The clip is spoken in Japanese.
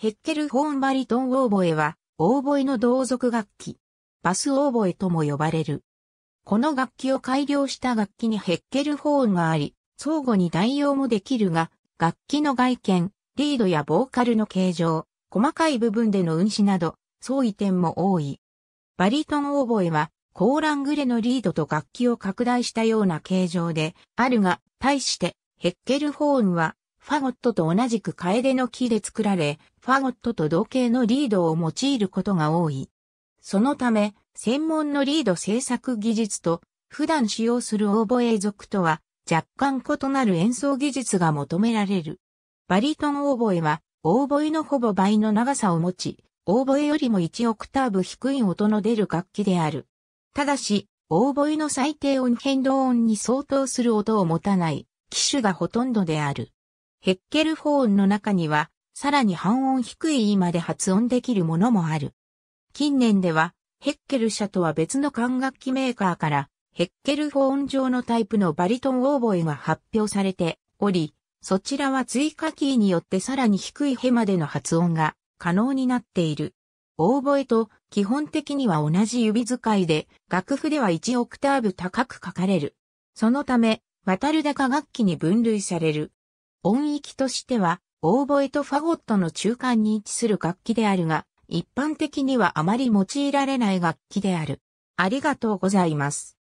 ヘッケルホーンバリトンオーボエは、オーボエの同族楽器。バスオーボエとも呼ばれる。この楽器を改良した楽器にヘッケルホーンがあり、相互に代用もできるが、楽器の外見、リードやボーカルの形状、細かい部分での運指など、相違点も多い。バリトンオーボエは、コーラングレのリードと楽器を拡大したような形状で、あるが、対して、ヘッケルホーンは、ファゴットと同じくカエデの木で作られ、ファゴットと同型のリードを用いることが多い。そのため、専門のリード制作技術と、普段使用するオーボエ族とは、若干異なる演奏技術が求められる。バリトンオーボエは、オーボエのほぼ倍の長さを持ち、オーボエよりも1オクターブ低い音の出る楽器である。ただし、オーボエの最低音変動音に相当する音を持たない、機種がほとんどである。ヘッケルフォーンの中には、さらに半音低い E まで発音できるものもある。近年では、ヘッケル社とは別の管楽器メーカーから、ヘッケルフォーン上のタイプのバリトンオーボエが発表されており、そちらは追加キーによってさらに低いヘまでの発音が可能になっている。オーボエと基本的には同じ指使いで、楽譜では1オクターブ高く書かれる。そのため、渡る高楽器に分類される。音域としては、オーボエとファゴットの中間に位置する楽器であるが、一般的にはあまり用いられない楽器である。ありがとうございます。